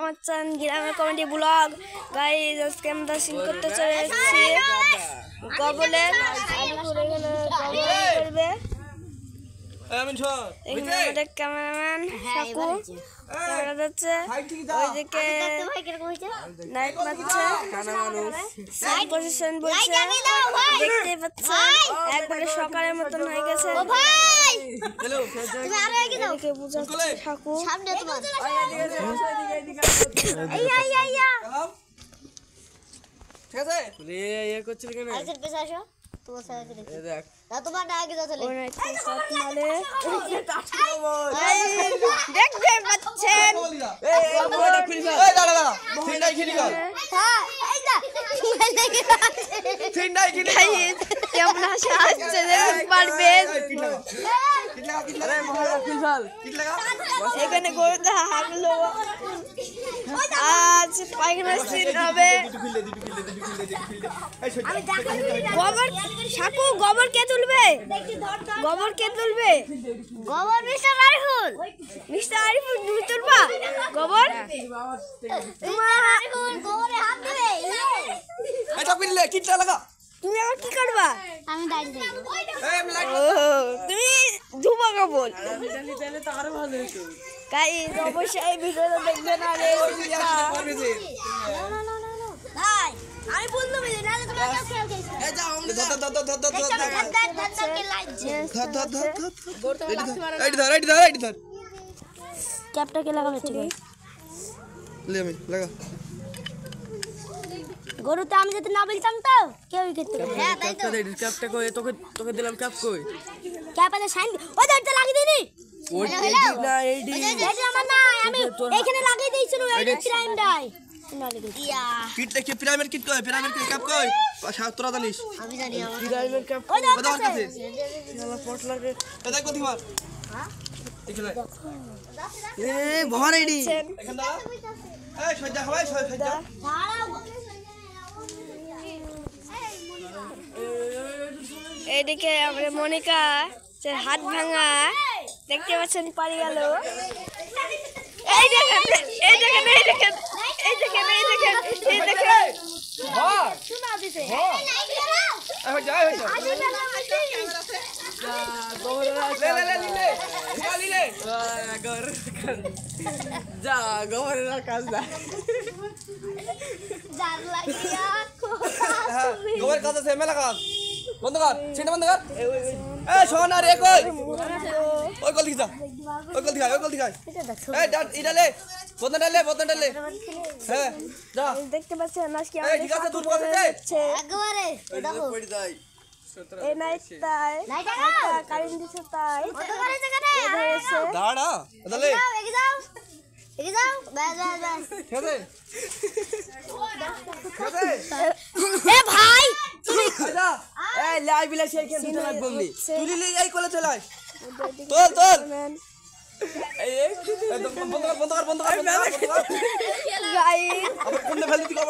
আমার চান গ্রামের কমেডি ব্লগ গাই আজকে আমরা সিন করতে চলে এসেছি কবলে করবে ক্যামেরাম্যান যাচ্ছে পজিশন দেখতে হ্যাঁ, পাচ্ছেন একবারে সকালের মতন হয়ে গেছে দেখতে পাচ্ছেন কেমন হাসি আসছে দেখতে ভাল এখানে গরুটা হাঁকলো আজ পায়খানা সিন হবে গোবর সাকু গোবর কে তুলবে গোবর কে তুলবে গোবর মিস্টার আরিফুল মিস্টার আরিফুল তুমি তুলবা গোবর তোমার আরিফুল গোবরে হাত দেবে এটা পিনলে কিটা লাগা তুমি আবার কি করবা আমি দাঁড়িয়ে তুমি ধুমা কাপড় কাই অবশ্যই ভিডিওটা দেখবে না লাগা গরুতে আমি যদি না বলতাম তো কেউ খেতে হ্যাঁ, তো ক্যাপটা কই তোকে তোকে দিলাম ক্যাপ কই ক্যাপ আছে সাইন ওই দরজা লাগিয়ে দিনি না এইডি এইডি আমার না আমি এইখানে লাগিয়ে দিয়েছিলাম এইডি ক্রাইম ডাই কিটটা কি এদিকে আমরা মনিকা হাত ভাঙা দেখতে পাচ্ছেন পারি গেল এই দেখেন এই দেখেন এই দেখেন এই দেখেন এই দেখেন এই দেখেন হ্যাঁ, হ্যাঁ, মেলা কাজ বন্ধ কর সেটা বন্ধ এ শোনা রে কই ওই কল দিখা ওই কল দিখা ওই কল দিখা এ ডাট ইডালে বন্ধ ডালে বন্ধ ডালে হ্যাঁ যা দেখতে পাচ্ছেন আজকে আমাদের ঠিক আছে দূর কাছে যাই একবারে দেখো পড়ি যাই এই নাইটাই নাইটা কারেন্ট দিছে তাই কত করে দাঁড়া ডালে এগিয়ে যাও এগিয়ে যাও ব্যাস ব্যাস ব্যাস খেতে খেতে এ ভাই তুমি যা এই লাই বিলে সেইখান দুটো লাগবে অমনি তুই লি এই কোলে চলে আয় তোল তোল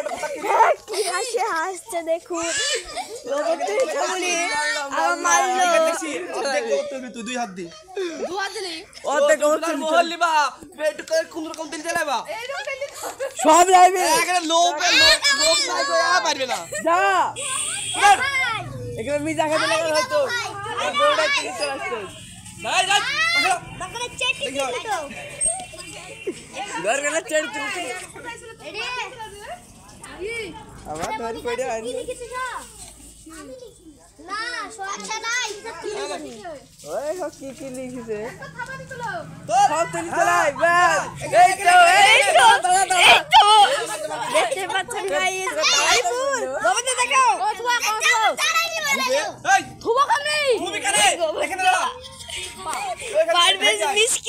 হাসছে দেখুন তুই দুই হাত দি সব যাইবে লোক লোক পারবে না যা এখানে মিজা খাতে লাগা হয়তো বড়টা কি চলে আসছে ভাই যা বাকরে চেটি করে দাও ঘর গেলে চেট তুমি রে আমার তোর পড়ে আনি না সোয়াটা নাই ওই হক কি কি লিখছে তো তো খাবার চলাই ভাই এই তো এই তো এই তো দেখতে পাচ্ছেন গাইস আইফোন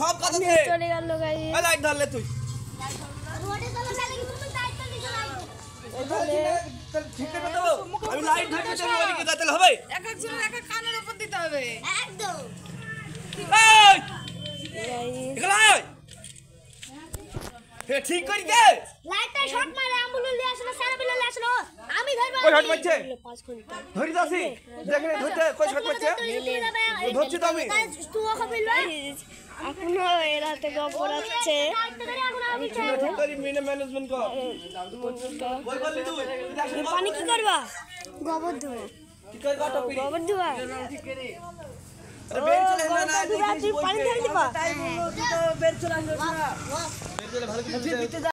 সব কথা চলে গেল লাইট ধরলে তুই আমি লাইট ঢাকতে চলে গেলি কি তাহলে হবে এক এক জনের এক এক কানের উপর দিতে হবে একদম ঠিক করি দে লাইটটা শর্ট মারে আম্বুলেন্স আসলো স্যার বিলে আসলো আমি ধরব কই শট মারছে ধরি দাসি দেখে ধরতে কই শট মারছে ধরছি তো আমি তুই ওকে বললো এখনো এরা থেকে অপরাধছে আমি ঠিক করি মিনে ম্যানেজমেন্ট কর পানি কি করবা গোবর দেবো কি করবা টপি গোবর দেবা বের চলে আসলো না